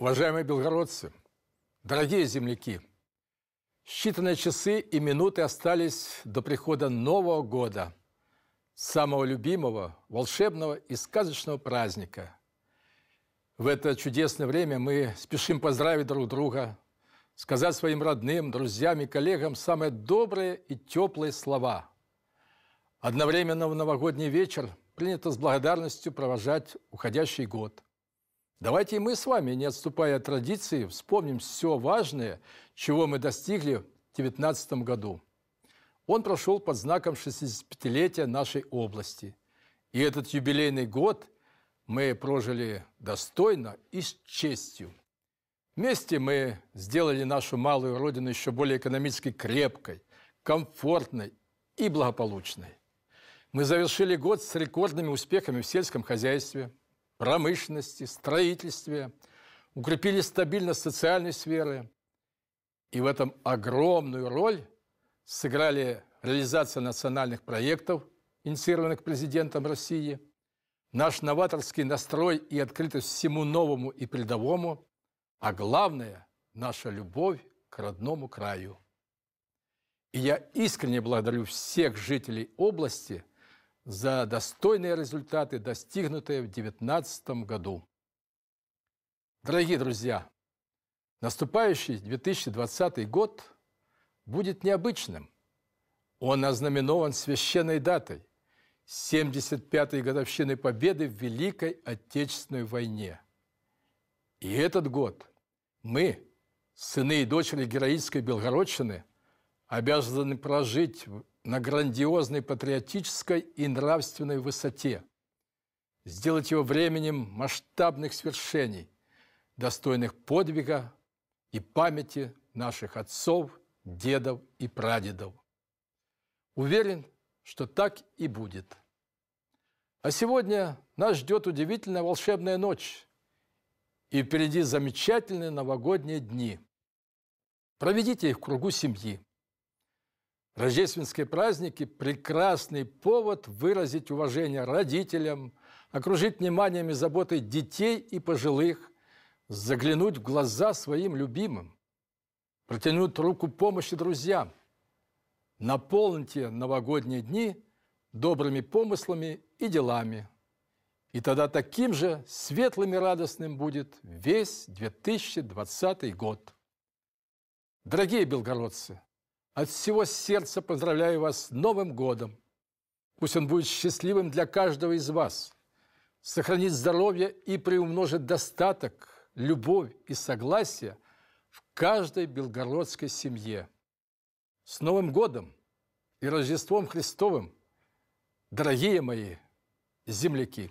Уважаемые белгородцы, дорогие земляки, считанные часы и минуты остались до прихода Нового года, самого любимого, волшебного и сказочного праздника. В это чудесное время мы спешим поздравить друг друга, сказать своим родным, друзьям и коллегам самые добрые и теплые слова. Одновременно в новогодний вечер принято с благодарностью провожать уходящий год – Давайте и мы с вами, не отступая от традиции, вспомним все важное, чего мы достигли в 2019 году. Он прошел под знаком 65-летия нашей области. И этот юбилейный год мы прожили достойно и с честью. Вместе мы сделали нашу малую родину еще более экономически крепкой, комфортной и благополучной. Мы завершили год с рекордными успехами в сельском хозяйстве – промышленности, строительстве, укрепили стабильность социальной сферы. И в этом огромную роль сыграли реализация национальных проектов, инициированных президентом России, наш новаторский настрой и открытость всему новому и передовому, а главное – наша любовь к родному краю. И я искренне благодарю всех жителей области – за достойные результаты, достигнутые в 2019 году. Дорогие друзья, наступающий 2020 год будет необычным. Он ознаменован священной датой – 75-й годовщины победы в Великой Отечественной войне. И этот год мы, сыны и дочери героической Белгородчины, обязаны прожить на грандиозной патриотической и нравственной высоте, сделать его временем масштабных свершений, достойных подвига и памяти наших отцов, дедов и прадедов. Уверен, что так и будет. А сегодня нас ждет удивительная волшебная ночь, и впереди замечательные новогодние дни. Проведите их в кругу семьи. Рождественские праздники – прекрасный повод выразить уважение родителям, окружить вниманием и заботой детей и пожилых, заглянуть в глаза своим любимым, протянуть руку помощи друзьям. Наполните новогодние дни добрыми помыслами и делами. И тогда таким же светлым и радостным будет весь 2020 год. Дорогие белгородцы, от всего сердца поздравляю вас с Новым годом. Пусть он будет счастливым для каждого из вас. Сохранит здоровье и приумножит достаток, любовь и согласие в каждой белгородской семье. С Новым годом и Рождеством Христовым, дорогие мои земляки!